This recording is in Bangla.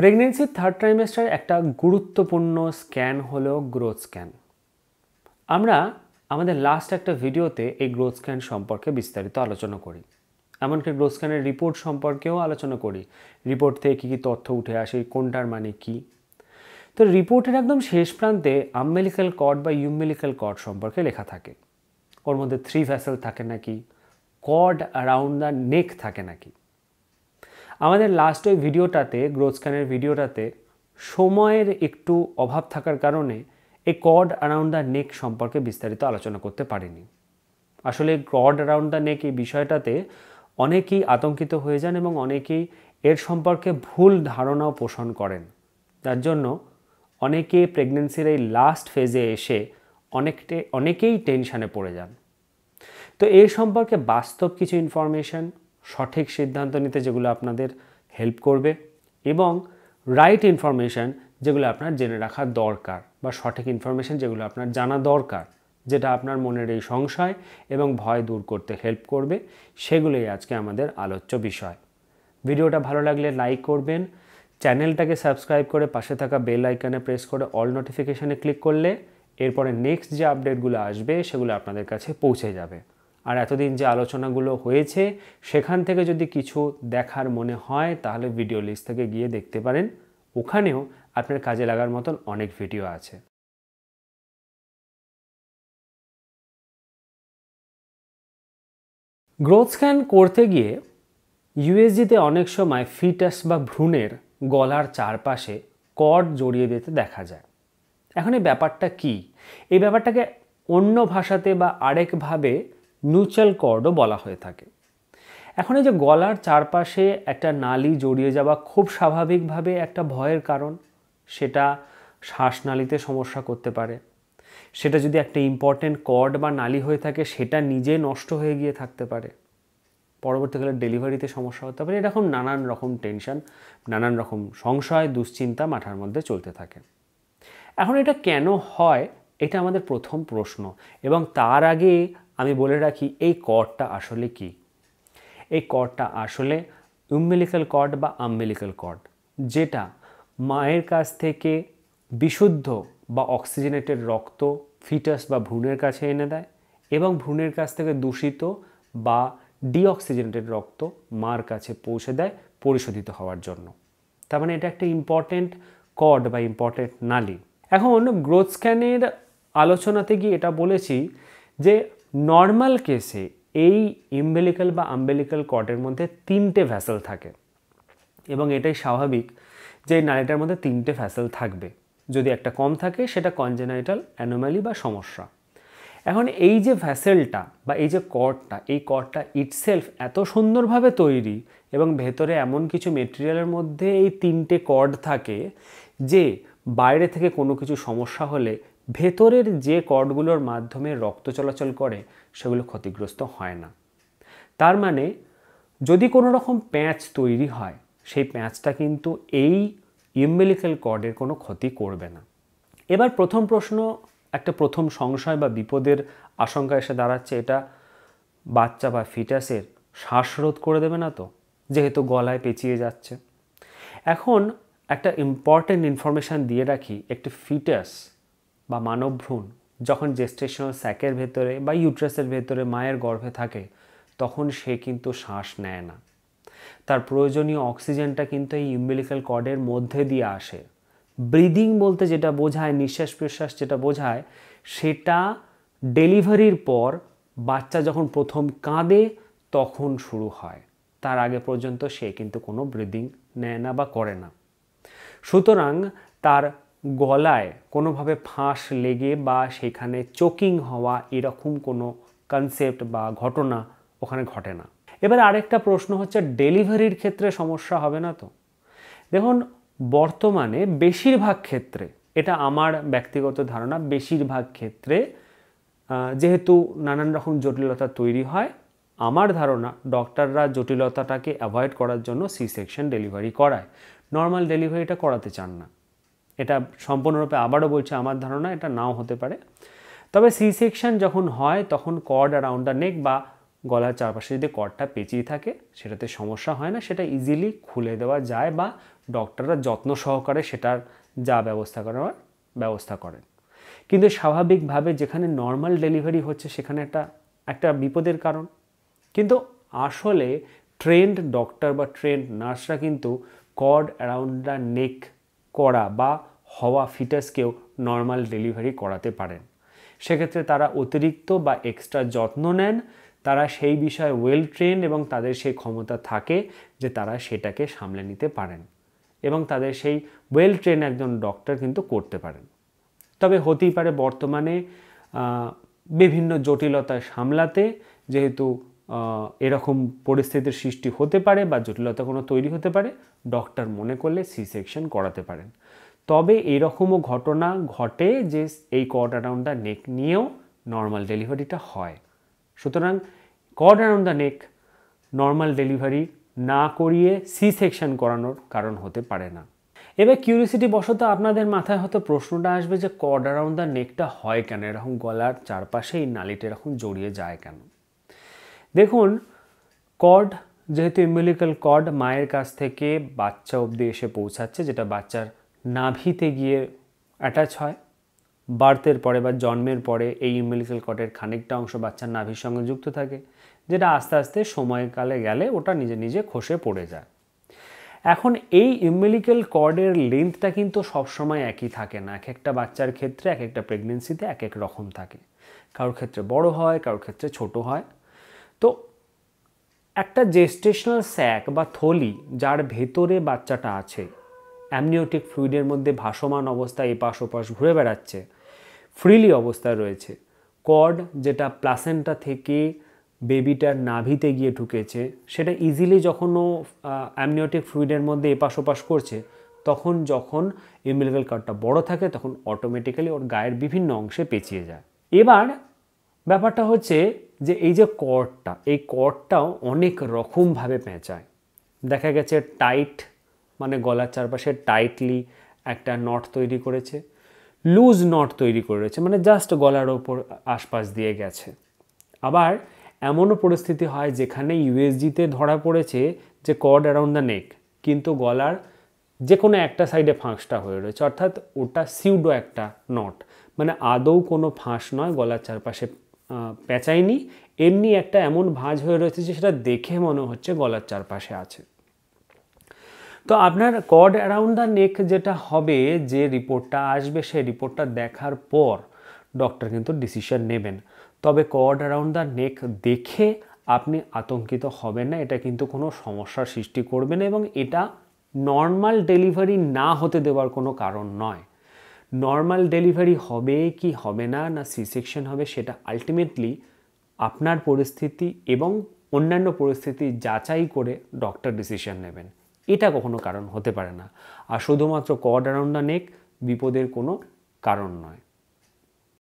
প্রেগনেন্সির থার্ড ট্রাইমেস্টার একটা গুরুত্বপূর্ণ স্ক্যান হলো গ্রোথ স্ক্যান আমরা আমাদের লাস্ট একটা ভিডিওতে এই গ্রোথ স্ক্যান সম্পর্কে বিস্তারিত আলোচনা করি এমনকি গ্রোথ স্ক্যানের রিপোর্ট সম্পর্কেও আলোচনা করি রিপোর্ট থেকে কী কী তথ্য উঠে আসে কোনটার মানে কি তো রিপোর্টের একদম শেষ প্রান্তে আমমেলিক্যাল কর্ড বা ইউমেলিক্যাল কর্ড সম্পর্কে লেখা থাকে ওর মধ্যে থ্রি ভ্যাসেল থাকে নাকি কর্ড অ্যারাউন্ড দ্য নেক থাকে নাকি আমাদের লাস্ট ওই ভিডিওটাতে গ্রোথ স্ক্যানের ভিডিওটাতে সময়ের একটু অভাব থাকার কারণে এই কড অ্যারাউন্ড দ্য নেক সম্পর্কে বিস্তারিত আলোচনা করতে পারিনি আসলে কড অ্যারাউন্ড দ্য নেক এই বিষয়টাতে অনেকেই আতঙ্কিত হয়ে যান এবং অনেকেই এর সম্পর্কে ভুল ধারণাও পোষণ করেন তার জন্য অনেকে প্রেগনেন্সির এই লাস্ট ফেজে এসে অনেকটে অনেকেই টেনশানে পড়ে যান তো এর সম্পর্কে বাস্তব কিছু ইনফরমেশান সঠিক সিদ্ধান্ত নিতে যেগুলো আপনাদের হেল্প করবে এবং রাইট ইনফরমেশান যেগুলো আপনার জেনে রাখা দরকার বা সঠিক ইনফরমেশান যেগুলো আপনার জানা দরকার যেটা আপনার মনের এই সংশয় এবং ভয় দূর করতে হেল্প করবে সেগুলোই আজকে আমাদের আলোচ্য বিষয় ভিডিওটা ভালো লাগলে লাইক করবেন চ্যানেলটাকে সাবস্ক্রাইব করে পাশে থাকা বেল আইকানে প্রেস করে অল নোটিফিকেশানে ক্লিক করলে এরপরে নেক্সট যে আপডেটগুলো আসবে সেগুলো আপনাদের কাছে পৌঁছে যাবে আর এতদিন যে আলোচনাগুলো হয়েছে সেখান থেকে যদি কিছু দেখার মনে হয় তাহলে ভিডিও লিস্ট থেকে গিয়ে দেখতে পারেন ওখানেও আপনার কাজে লাগার মতন অনেক ভিডিও আছে গ্রোথ স্ক্যান করতে গিয়ে ইউএসজিতে অনেক সময় ফিটাস বা ভ্রূণের গলার চারপাশে কর্ড জড়িয়ে দিতে দেখা যায় এখন এই ব্যাপারটা কি এই ব্যাপারটাকে অন্য ভাষাতে বা আরেকভাবে নিউচাল কর্ডও বলা হয়ে থাকে এখন এই যে গলার চারপাশে একটা নালি জড়িয়ে যাওয়া খুব স্বাভাবিকভাবে একটা ভয়ের কারণ সেটা শ্বাসনালীতে সমস্যা করতে পারে সেটা যদি একটা ইম্পর্টেন্ট কর্ড বা নালি হয়ে থাকে সেটা নিজে নষ্ট হয়ে গিয়ে থাকতে পারে পরবর্তীকালে ডেলিভারিতে সমস্যা হতে পারে এরকম নানান রকম টেনশন নানান রকম সংশয় দুশ্চিন্তা মাথার মধ্যে চলতে থাকে এখন এটা কেন হয় এটা আমাদের প্রথম প্রশ্ন এবং তার আগে আমি বলে রাখি এই কর্ডটা আসলে কি এই করটা আসলে ইউম্বেলিক্যাল কর্ড বা আম্বেলিক্যাল কর্ড যেটা মায়ের কাছ থেকে বিশুদ্ধ বা অক্সিজেনেটেড রক্ত ফিটাস বা ভ্রূণের কাছে এনে দেয় এবং ভ্রূণের কাছ থেকে দূষিত বা ডিঅক্সিজেনেটেড রক্ত মার কাছে পৌঁছে দেয় পরিশোধিত হওয়ার জন্য তার মানে এটা একটা ইম্পর্টেন্ট কর্ড বা ইম্পর্টেন্ট নালী এখন গ্রোথ স্ক্যানের আলোচনাতে গিয়ে এটা বলেছি যে নর্মাল কেসে এই ইম্বেলিক্যাল বা আম্বেলিক্যাল কর্ডের মধ্যে তিনটে ভ্যাসেল থাকে এবং এটাই স্বাভাবিক যে নারীটার মধ্যে তিনটে ভ্যাসেল থাকবে যদি একটা কম থাকে সেটা কনজেনাইটাল অ্যানোমালি বা সমস্যা এখন এই যে ভ্যাসেলটা বা এই যে কর্ডটা এই কর্ডটা ইটসেলফ এত সুন্দরভাবে তৈরি এবং ভেতরে এমন কিছু মেটেরিয়ালের মধ্যে এই তিনটে কর্ড থাকে যে বাইরে থেকে কোনো কিছু সমস্যা হলে ভেতরের যে কর্ডগুলোর মাধ্যমে রক্ত চলাচল করে সেগুলো ক্ষতিগ্রস্ত হয় না তার মানে যদি কোনো রকম প্যাঁচ তৈরি হয় সেই প্যাঁচটা কিন্তু এই ইম্বেলিক্যাল কর্ডের কোনো ক্ষতি করবে না এবার প্রথম প্রশ্ন একটা প্রথম সংশয় বা বিপদের আশঙ্কা এসে দাঁড়াচ্ছে এটা বাচ্চা বা ফিটাসের শ্বাসরোধ করে দেবে না তো যেহেতু গলায় পেঁচিয়ে যাচ্ছে এখন একটা ইম্পর্টেন্ট ইনফরমেশান দিয়ে রাখি একটি ফিটাস বা মানবভ্রূণ যখন জেস্টেশনাল স্যাকের ভেতরে বা ইউট্রাসের ভেতরে মায়ের গর্ভে থাকে তখন সে কিন্তু শ্বাস নেয় না তার প্রয়োজনীয় অক্সিজেনটা কিন্তু এই ইউম্বিলিক্যাল কর্ডের মধ্যে দিয়ে আসে ব্রিদিং বলতে যেটা বোঝায় নিঃশ্বাস প্রশ্বাস যেটা বোঝায় সেটা ডেলিভারির পর বাচ্চা যখন প্রথম কাঁদে তখন শুরু হয় তার আগে পর্যন্ত সে কিন্তু কোনো ব্রিদিং নেয় না বা করে না সুতরাং তার গলায় কোনোভাবে ফাঁস লেগে বা সেখানে চোকিং হওয়া এরকম কোনো কনসেপ্ট বা ঘটনা ওখানে ঘটে না এবার আরেকটা প্রশ্ন হচ্ছে ডেলিভারির ক্ষেত্রে সমস্যা হবে না তো দেখুন বর্তমানে বেশিরভাগ ক্ষেত্রে এটা আমার ব্যক্তিগত ধারণা বেশিরভাগ ক্ষেত্রে যেহেতু নানান রকম জটিলতা তৈরি হয় আমার ধারণা ডক্টররা জটিলতাটাকে অ্যাভয়েড করার জন্য সি সেকশন ডেলিভারি করায় নর্মাল ডেলিভারিটা করাতে চান না এটা সম্পূর্ণরূপে আবারও বলছে আমার ধারণা এটা নাও হতে পারে তবে সি সেকশন যখন হয় তখন কর্ড অ্যারাউন্ড দ্য নেক বা গলার চারপাশে যদি কর্ডটা পেঁচিয়ে থাকে সেটাতে সমস্যা হয় না সেটা ইজিলি খুলে দেওয়া যায় বা ডক্টররা যত্ন সহকারে সেটার যা ব্যবস্থা করার ব্যবস্থা করেন কিন্তু স্বাভাবিকভাবে যেখানে নর্মাল ডেলিভারি হচ্ছে সেখানে একটা একটা বিপদের কারণ কিন্তু আসলে ট্রেন্ড ডক্টর বা ট্রেন্ড নার্সরা কিন্তু কর্ড অ্যারাউন্ড দ্য নেক করা বা হওয়া ফিটাসকেও নর্মাল ডেলিভারি করাতে পারেন সেক্ষেত্রে তারা অতিরিক্ত বা এক্সট্রা যত্ন নেন তারা সেই বিষয়ে ওয়েল ট্রেন এবং তাদের সেই ক্ষমতা থাকে যে তারা সেটাকে সামলে নিতে পারেন এবং তাদের সেই ওয়েল ট্রেন একজন ডক্টর কিন্তু করতে পারেন তবে হতেই পারে বর্তমানে বিভিন্ন জটিলতা সামলাতে যেহেতু এরকম পরিস্থিতির সৃষ্টি হতে পারে বা জটিলতা কোনো তৈরি হতে পারে ডক্টর মনে করলে সি সেকশন করাতে পারেন তবে এরকমও ঘটনা ঘটে যে এই কট অ্যারাউন্ড দ্য নেক নিয়েও নর্মাল ডেলিভারিটা হয় সুতরাং cord around the neck normal delivery না করিয়ে সি সেকশন করানোর কারণ হতে পারে না এবার কিউরিসিটি বশত আপনাদের মাথায় হয়তো প্রশ্নটা আসবে যে কড অ্যারাউন্ড দ্য নেকটা হয় কেন এরকম গলার চারপাশে এই নালিটা এরকম জড়িয়ে যায় কেন দেখুন কড যেহেতু ইমিউলিক্যাল কড মায়ের কাছ থেকে বাচ্চা অবধি এসে পৌঁছাচ্ছে যেটা বাচ্চার নাভিতে গিয়ে অ্যাটাচ হয় বার্থের পরে বা জন্মের পরে এই ইমিউলিক্যাল কডের খানিকটা অংশ বাচ্চার নাভির সঙ্গে যুক্ত থাকে যেটা আস্তে আস্তে সময়কালে গেলে ওটা নিজে নিজে খসে পড়ে যায় এখন এই ইমিউলিক্যাল কর্ডের লেন্থটা কিন্তু সবসময় একই থাকে না এক একটা বাচ্চার ক্ষেত্রে এক একটা প্রেগনেন্সিতে এক এক রকম থাকে কারোর ক্ষেত্রে বড় হয় কারোর ক্ষেত্রে ছোট হয় তো একটা জেস্টেশনাল স্যাক বা থলি যার ভেতরে বাচ্চাটা আছে অ্যামনিওটিক ফ্লুইডের মধ্যে ভাসমান অবস্থায় এপাশ ওপাশ ঘুরে বেড়াচ্ছে ফ্রিলি অবস্থায় রয়েছে কর্ড যেটা প্লাসেন্টা থেকে বেবিটার নাভিতে গিয়ে ঢুকেছে সেটা ইজিলি যখন ও অ্যামনিওটিক ফ্লুইডের মধ্যে এপাশ ওপাশ করছে তখন যখন ইমিলিকাল কার্ডটা বড় থাকে তখন অটোমেটিক্যালি ওর গায়ের বিভিন্ন অংশে পেঁচিয়ে যায় এবার ব্যাপারটা হচ্ছে যে এই যে কর্ডটা এই কর্ডটাও অনেক রকমভাবে পেঁচায় দেখা গেছে টাইট মানে গলার চারপাশে টাইটলি একটা নট তৈরি করেছে লুজ নট তৈরি করেছে মানে জাস্ট গলার ওপর আশপাশ দিয়ে গেছে আবার এমনও পরিস্থিতি হয় যেখানে ইউএসজিতে ধরা পড়েছে যে কর্ড অ্যারাউন্ড দ্য নেক কিন্তু গলার যে কোনো একটা সাইডে ফাঁসটা হয়ে রয়েছে অর্থাৎ ওটা সিউডো একটা নট মানে আদৌ কোনো ফাঁস নয় গলার চারপাশে পেঁচায়নি এমনি একটা এমন ভাঁজ হয়ে রয়েছে যে সেটা দেখে মনে হচ্ছে গলার চারপাশে আছে তো আপনার কড অ্যারাউন্ড দ্য নেক যেটা হবে যে রিপোর্টটা আসবে সেই রিপোর্টটা দেখার পর ডক্টর কিন্তু ডিসিশন নেবেন তবে কড অ্যারাউন্ড দ্য নেক দেখে আপনি আতঙ্কিত হবেন না এটা কিন্তু কোনো সমস্যার সৃষ্টি করবে না এবং এটা নর্মাল ডেলিভারি না হতে দেওয়ার কোনো কারণ নয় নর্মাল ডেলিভারি হবে কি হবে না না সি সেকশন হবে সেটা আলটিমেটলি আপনার পরিস্থিতি এবং অন্যান্য পরিস্থিতি যাচাই করে ডক্টর ডিসিশন নেবেন এটা কখনো কারণ হতে পারে না আর শুধুমাত্র কড অ্যারাউন্ড দ্য নেক বিপদের কোনো কারণ নয়